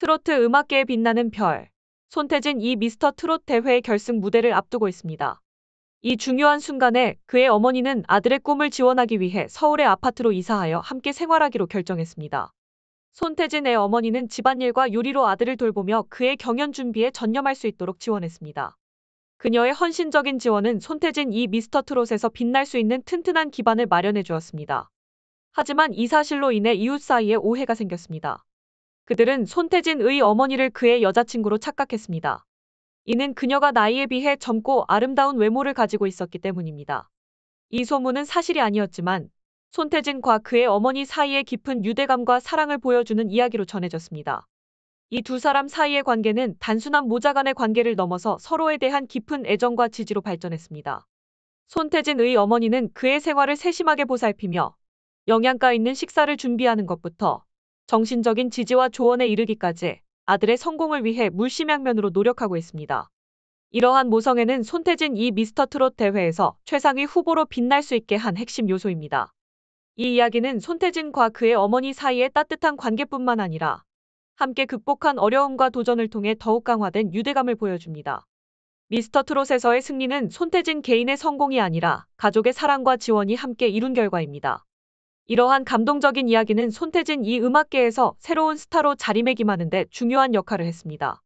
트로트 음악계에 빛나는 별. 손태진 이 미스터 트롯 대회 결승 무대를 앞두고 있습니다. 이 중요한 순간에 그의 어머니는 아들의 꿈을 지원하기 위해 서울의 아파트로 이사하여 함께 생활하기로 결정했습니다. 손태진의 어머니는 집안일과 요리로 아들을 돌보며 그의 경연 준비에 전념할 수 있도록 지원했습니다. 그녀의 헌신적인 지원은 손태진 이 미스터 트롯에서 빛날 수 있는 튼튼한 기반을 마련해 주었습니다. 하지만 이 사실로 인해 이웃 사이에 오해가 생겼습니다. 그들은 손태진의 어머니를 그의 여자친구로 착각했습니다. 이는 그녀가 나이에 비해 젊고 아름다운 외모를 가지고 있었기 때문입니다. 이 소문은 사실이 아니었지만 손태진과 그의 어머니 사이의 깊은 유대감과 사랑을 보여주는 이야기로 전해졌습니다. 이 두 사람 사이의 관계는 단순한 모자 간의 관계를 넘어서 서로에 대한 깊은 애정과 지지로 발전했습니다. 손태진의 어머니는 그의 생활을 세심하게 보살피며 영양가 있는 식사를 준비하는 것부터 정신적인 지지와 조언에 이르기까지 아들의 성공을 위해 물심양면으로 노력하고 있습니다. 이러한 모성애는 손태진 이 미스터 트롯 대회에서 최상위 후보로 빛날 수 있게 한 핵심 요소입니다. 이 이야기는 손태진과 그의 어머니 사이의 따뜻한 관계뿐만 아니라 함께 극복한 어려움과 도전을 통해 더욱 강화된 유대감을 보여줍니다. 미스터 트롯에서의 승리는 손태진 개인의 성공이 아니라 가족의 사랑과 지원이 함께 이룬 결과입니다. 이러한 감동적인 이야기는 손태진 이 음악계에서 새로운 스타로 자리매김하는 데 중요한 역할을 했습니다.